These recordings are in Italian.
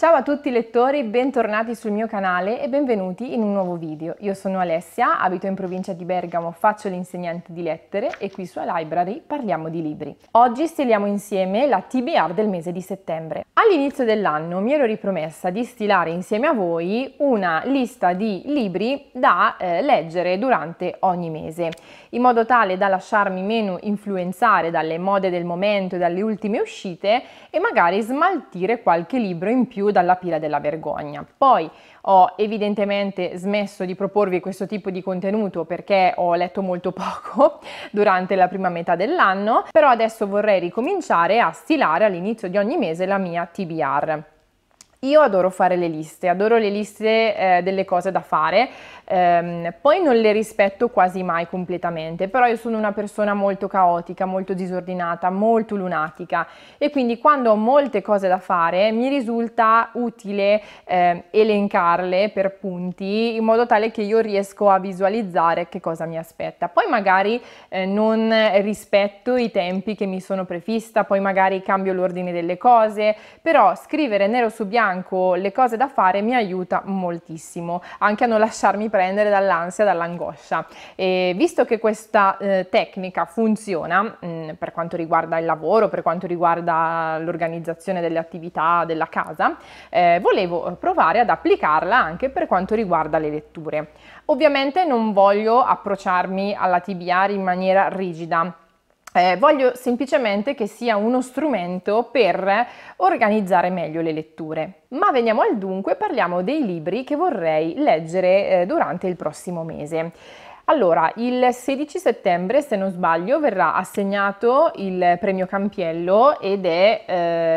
Ciao a tutti lettori, bentornati sul mio canale e benvenuti in un nuovo video. Io sono Alessia, abito in provincia di Bergamo, faccio l'insegnante di lettere e qui su Library parliamo di libri. Oggi stiliamo insieme la TBR del mese di settembre. All'inizio dell'anno mi ero ripromessa di stilare insieme a voi una lista di libri da eh, leggere durante ogni mese, in modo tale da lasciarmi meno influenzare dalle mode del momento e dalle ultime uscite e magari smaltire qualche libro in più dalla pila della vergogna. Poi ho evidentemente smesso di proporvi questo tipo di contenuto perché ho letto molto poco durante la prima metà dell'anno, però adesso vorrei ricominciare a stilare all'inizio di ogni mese la mia TBR. Io adoro fare le liste, adoro le liste eh, delle cose da fare, ehm, poi non le rispetto quasi mai completamente, però io sono una persona molto caotica, molto disordinata, molto lunatica e quindi quando ho molte cose da fare mi risulta utile eh, elencarle per punti in modo tale che io riesco a visualizzare che cosa mi aspetta. Poi magari eh, non rispetto i tempi che mi sono prefissa, poi magari cambio l'ordine delle cose, però scrivere nero su bianco fianco le cose da fare mi aiuta moltissimo, anche a non lasciarmi prendere dall'ansia, dall'angoscia. E visto che questa eh, tecnica funziona mh, mm, per quanto riguarda il lavoro, per quanto riguarda l'organizzazione delle attività della casa, eh, volevo provare ad applicarla anche per quanto riguarda le letture. Ovviamente non voglio approcciarmi alla TBR in maniera rigida, eh, voglio semplicemente che sia uno strumento per organizzare meglio le letture. Ma veniamo al dunque, parliamo dei libri che vorrei leggere eh, durante il prossimo mese. Allora, il 16 settembre, se non sbaglio, verrà assegnato il premio Campiello ed è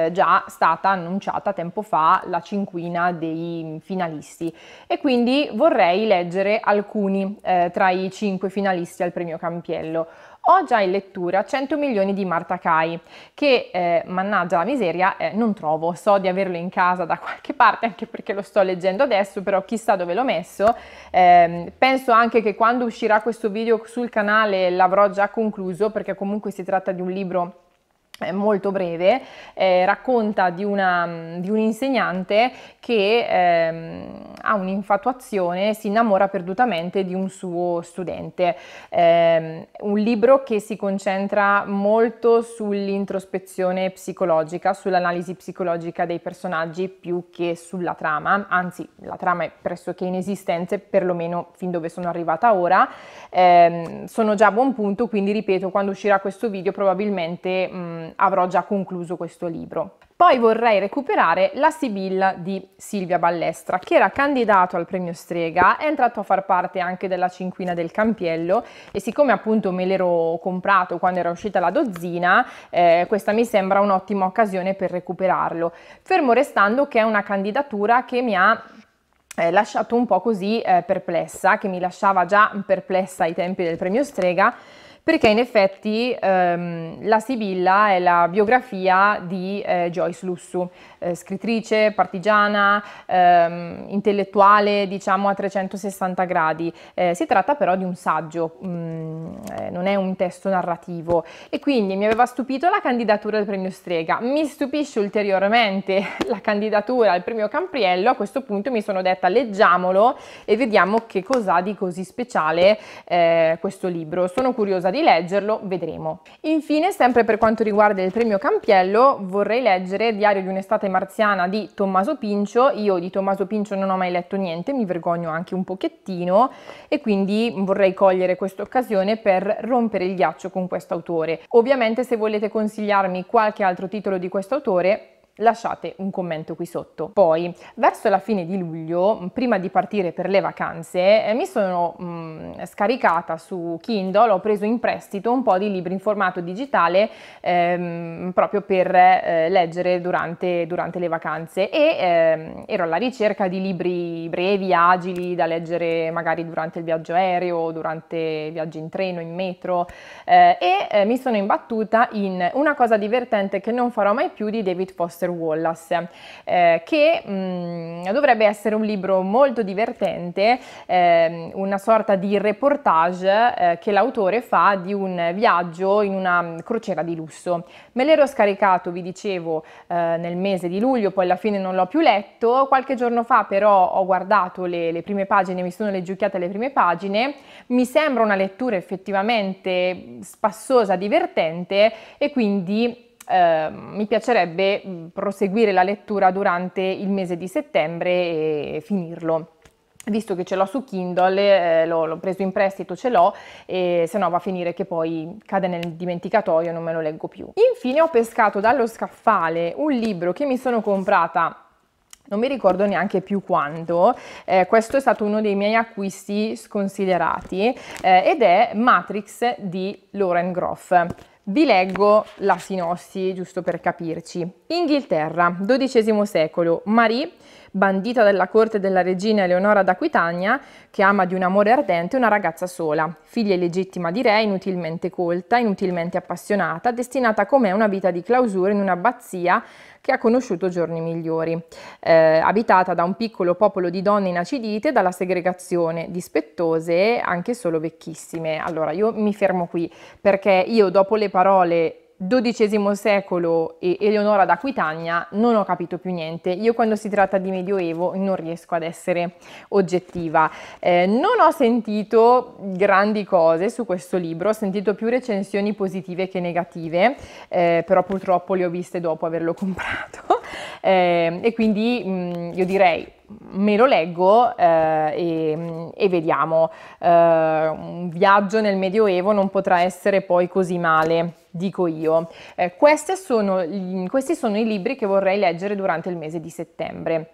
eh, già stata annunciata tempo fa la cinquina dei finalisti e quindi vorrei leggere alcuni eh, tra i cinque finalisti al premio Campiello. Ho già in lettura 100 milioni di Marta Kai, che eh, mannaggia la miseria, eh, non trovo, so di averlo in casa da qualche parte, anche perché lo sto leggendo adesso, però chissà dove l'ho messo. Eh, penso anche che quando uscirà questo video sul canale l'avrò già concluso, perché comunque si tratta di un libro eh, molto breve, eh, racconta di, una, di, un insegnante che ehm, ha un'infatuazione, si innamora perdutamente di un suo studente. Eh, un libro che si concentra molto sull'introspezione psicologica, sull'analisi psicologica dei personaggi più che sulla trama, anzi la trama è pressoché inesistente, perlomeno fin dove sono arrivata ora. Eh, sono già a buon punto, quindi ripeto, quando uscirà questo video probabilmente mh, avrò già concluso questo libro. Poi vorrei recuperare La Sibilla di Silvia Ballestra, che era candidata candidato al premio Strega, è entrato a far parte anche della cinquina del Campiello e siccome appunto me l'ero comprato quando era uscita la dozzina, eh, questa mi sembra un'ottima occasione per recuperarlo. Fermo restando che è una candidatura che mi ha eh, lasciato un po' così eh, perplessa, che mi lasciava già perplessa ai tempi del premio Strega, perché in effetti ehm, la Sibilla è la biografia di eh, Joyce Lussu, eh, scrittrice, partigiana, ehm, intellettuale diciamo a 360 gradi. Eh, si tratta però di un saggio, mh, mm, eh, non è un testo narrativo e quindi mi aveva stupito la candidatura al premio Strega, mi stupisce ulteriormente la candidatura al premio Campriello, a questo punto mi sono detta leggiamolo e vediamo che cos'ha di così speciale eh, questo libro. Sono curiosa di leggerlo, vedremo. Infine, sempre per quanto riguarda il premio Campiello, vorrei leggere Diario di un'estate marziana di Tommaso Pincio. Io di Tommaso Pincio non ho mai letto niente, mi vergogno anche un pochettino e quindi vorrei cogliere questa occasione per rompere il ghiaccio con questo autore. Ovviamente se volete consigliarmi qualche altro titolo di questo autore, lasciate un commento qui sotto. Poi, verso la fine di luglio, prima di partire per le vacanze, eh, mi sono mh, mm, scaricata su Kindle, ho preso in prestito un po' di libri in formato digitale ehm, proprio per eh, leggere durante, durante, le vacanze e ehm, ero alla ricerca di libri brevi, agili, da leggere magari durante il viaggio aereo, durante viaggi in treno, in metro eh, e eh, mi sono imbattuta in Una cosa divertente che non farò mai più di David Foster Foster Wallace, eh, che mh, mm, dovrebbe essere un libro molto divertente, eh, una sorta di reportage eh, che l'autore fa di un viaggio in una mm, crociera di lusso. Me l'ero scaricato, vi dicevo, eh, nel mese di luglio, poi alla fine non l'ho più letto, qualche giorno fa però ho guardato le, le prime pagine, mi sono leggiucchiate le prime pagine, mi sembra una lettura effettivamente spassosa, divertente e quindi Ehm, mi piacerebbe mm, proseguire la lettura durante il mese di settembre e finirlo visto che ce l'ho su Kindle, eh, l'ho, l'ho, preso in prestito, ce l'ho, e se no va a finire che poi cade nel dimenticatoio e non me lo leggo più. Infine ho pescato dallo scaffale un libro che mi sono comprata non mi ricordo neanche più quando, eh, questo è stato uno dei miei acquisti sconsiderati eh, ed è Matrix di Lauren Groff. Vi leggo la sinossi, giusto per capirci. Inghilterra, XII secolo, Marie bandita dalla corte della regina Eleonora d'Aquitania, che ama di un amore ardente una ragazza sola, figlia illegittima di re, inutilmente colta, inutilmente appassionata, destinata com'è a una vita di clausura in un'abbazia che ha conosciuto giorni migliori, eh, abitata da un piccolo popolo di donne inacidite dalla segregazione, dispettose anche solo vecchissime. Allora io mi fermo qui perché io dopo le parole XII secolo e Eleonora d'Aquitania non ho capito più niente. Io quando si tratta di Medioevo non riesco ad essere oggettiva. Eh, non ho sentito grandi cose su questo libro, ho sentito più recensioni positive che negative, eh, però purtroppo le ho viste dopo averlo comprato eh, e quindi mh, io direi me lo leggo eh, e, e, vediamo. Eh, un viaggio nel Medioevo non potrà essere poi così male, dico io. Eh, sono, questi sono i libri che vorrei leggere durante il mese di settembre.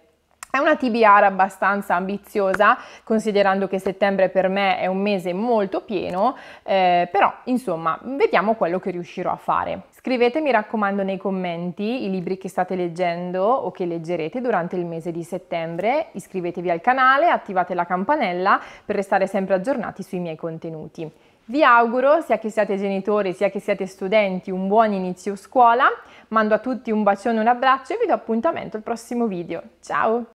È una TBR abbastanza ambiziosa, considerando che settembre per me è un mese molto pieno, eh, però insomma vediamo quello che riuscirò a fare. Scrivete mi raccomando nei commenti i libri che state leggendo o che leggerete durante il mese di settembre, iscrivetevi al canale, attivate la campanella per restare sempre aggiornati sui miei contenuti. Vi auguro, sia che siate genitori sia che siate studenti, un buon inizio scuola. Mando a tutti un bacione, e un abbraccio e vi do appuntamento al prossimo video. Ciao!